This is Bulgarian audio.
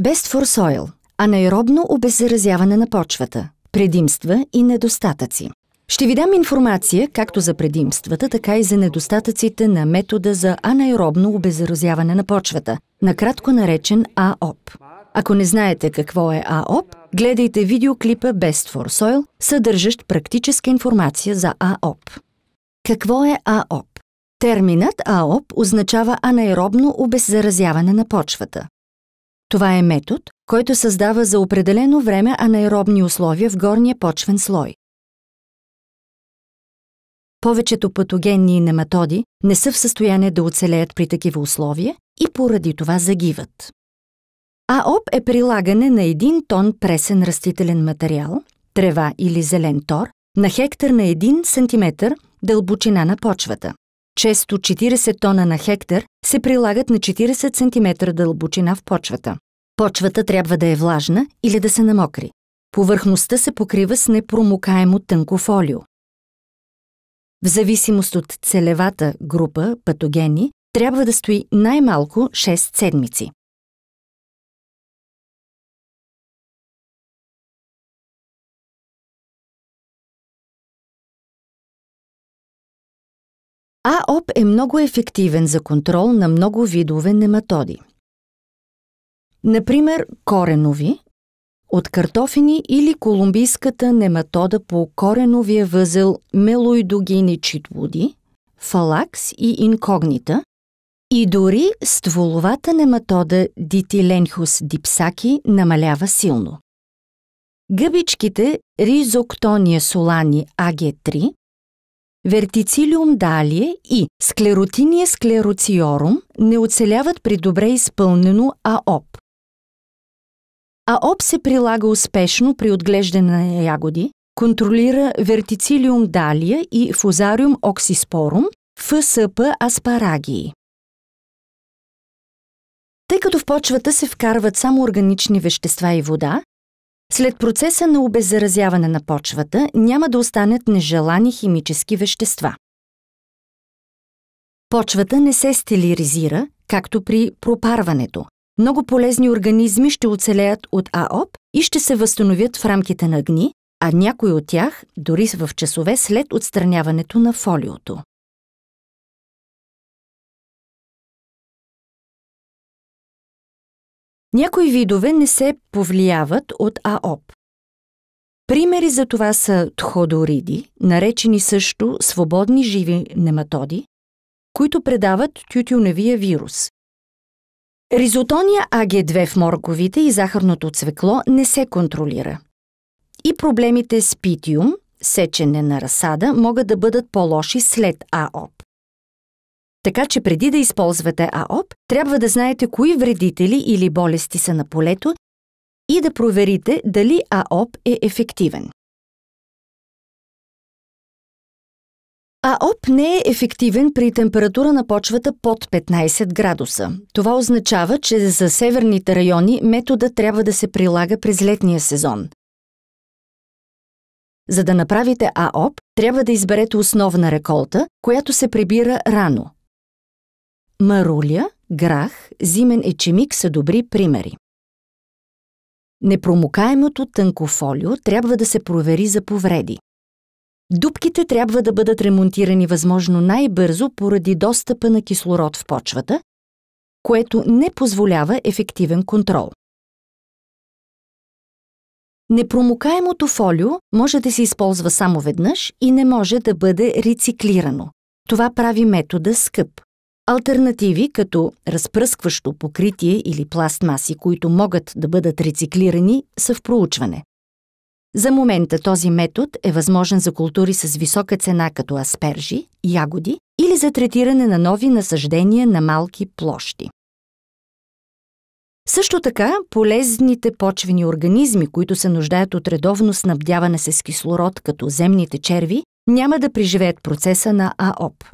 Best for Soil – анаеробно обеззаразяване на почвата. Предимства и недостатъци. Ще ви дам информация както за предимствата, така и за недостатъците на метода за анаеробно обеззаразяване на почвата, накратко наречен АОП. Ако не знаете какво е АОП, гледайте видеоклипа Best for Soil, съдържащ практическа информация за АОП. Какво е АОП? Терминът АОП означава анаеробно обеззаразяване на почвата. Това е метод, който създава за определено време анаеробни условия в горния почвен слой. Повечето патогенни нематоди не са в състояние да оцелеят при такива условия и поради това загиват. АОП е прилагане на един тон пресен растителен материал, трева или зелен тор, на хектар на 1 см дълбочина на почвата. Често 40 тона на хектар се прилагат на 40 см дълбочина в почвата. Почвата трябва да е влажна или да се намокри. Повърхността се покрива с непромокаемо тънко фолио. В зависимост от целевата група патогени, трябва да стои най-малко 6 седмици. АОП е много ефективен за контрол на много видове нематоди. Например, коренови, от картофини или колумбийската нематода по кореновия възел мелоидогини читводи, фалакс и инкогнита, и дори стволовата нематода дитиленхус дипсаки намалява силно. Гъбичките ризоктония солани АГ3, вертицилиум далие и склеротиния склероциорум не оцеляват при добре изпълнено АОП. АОП се прилага успешно при отглеждане на ягоди, контролира вертицилиум далия и фузариум оксиспорум, ФСП аспарагии. Тъй като в почвата се вкарват само органични вещества и вода, след процеса на обеззаразяване на почвата няма да останат нежелани химически вещества. Почвата не се стелиризира, както при пропарването, много полезни организми ще оцелеят от АОП и ще се възстановят в рамките на гни, а някои от тях дори в часове след отстраняването на фолиото. Някои видове не се повлияват от АОП. Примери за това са тходориди, наречени също свободни живи нематоди, които предават тютюневия вирус Ризотония АГ2 в морковите и захарното цвекло не се контролира. И проблемите с питиум, сечене на разсада, могат да бъдат по-лоши след АОП. Така че преди да използвате АОП, трябва да знаете кои вредители или болести са на полето и да проверите дали АОП е ефективен. АОП не е ефективен при температура на почвата под 15 градуса. Това означава, че за северните райони метода трябва да се прилага през летния сезон. За да направите АОП, трябва да изберете основна реколта, която се прибира рано. Маруля, грах, зимен ечемик са добри примери. Непромокаемото тънкофолио трябва да се провери за повреди. Дубките трябва да бъдат ремонтирани възможно най-бързо поради достъпа на кислород в почвата, което не позволява ефективен контрол. Непромокаемото фолио може да се използва само веднъж и не може да бъде рециклирано. Това прави метода скъп. Алтернативи, като разпръскващо покритие или пластмаси, които могат да бъдат рециклирани, са в проучване. За момента този метод е възможен за култури с висока цена като аспержи, ягоди или за третиране на нови насъждения на малки площи. Също така, полезните почвени организми, които се нуждаят от редовно снабдяване с кислород, като земните черви, няма да преживеят процеса на АОП.